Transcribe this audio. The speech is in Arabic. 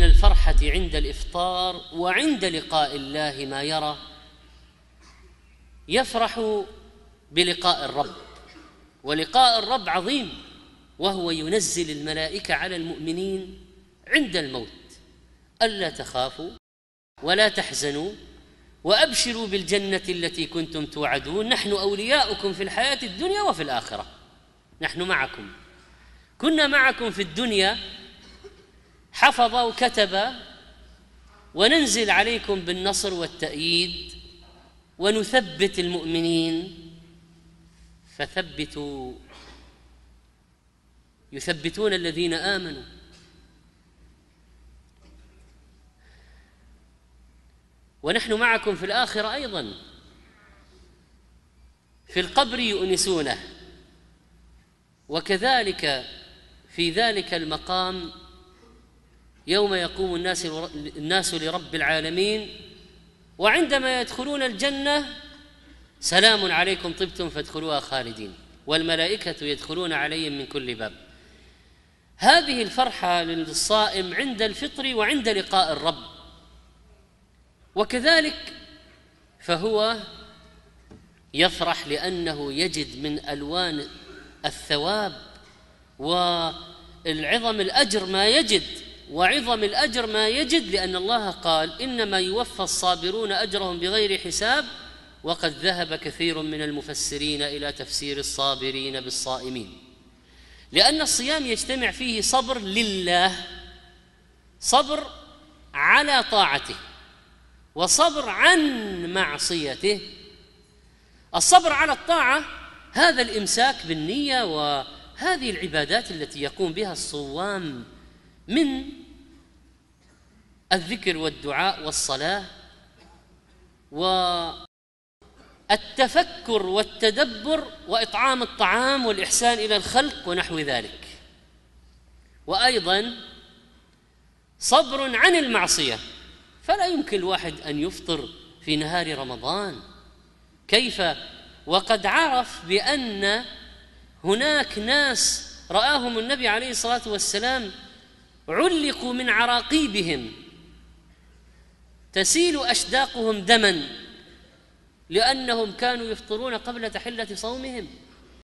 من الفرحة عند الإفطار وعند لقاء الله ما يرى يفرح بلقاء الرب ولقاء الرب عظيم وهو ينزل الملائكة على المؤمنين عند الموت ألا تخافوا ولا تحزنوا وأبشروا بالجنة التي كنتم توعدون نحن أولياؤكم في الحياة الدنيا وفي الآخرة نحن معكم كنا معكم في الدنيا حفظ وكتب وننزل عليكم بالنصر والتأييد ونثبت المؤمنين فثبتوا يثبتون الذين آمنوا ونحن معكم في الآخرة أيضا في القبر يؤنسونه وكذلك في ذلك المقام يوم يقوم الناس الناس لرب العالمين وعندما يدخلون الجنه سلام عليكم طبتم فادخلوها خالدين والملائكه يدخلون عليهم من كل باب هذه الفرحه للصائم عند الفطر وعند لقاء الرب وكذلك فهو يفرح لانه يجد من الوان الثواب والعظم الاجر ما يجد وعظم الاجر ما يجد لان الله قال انما يوفى الصابرون اجرهم بغير حساب وقد ذهب كثير من المفسرين الى تفسير الصابرين بالصائمين لان الصيام يجتمع فيه صبر لله صبر على طاعته وصبر عن معصيته الصبر على الطاعه هذا الامساك بالنيه وهذه العبادات التي يقوم بها الصوام من الذكر والدعاء والصلاه والتفكر والتدبر واطعام الطعام والاحسان الى الخلق ونحو ذلك وايضا صبر عن المعصيه فلا يمكن الواحد ان يفطر في نهار رمضان كيف وقد عرف بان هناك ناس راهم النبي عليه الصلاه والسلام علقوا من عراقيبهم تسيل اشداقهم دما لانهم كانوا يفطرون قبل تحله صومهم